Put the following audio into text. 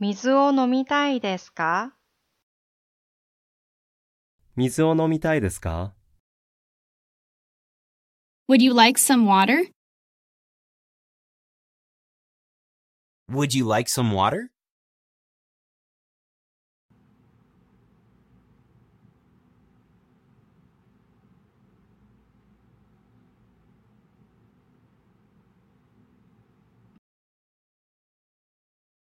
水を飲みたいですか水を飲みたいですか Would you like some water? Would you like some water?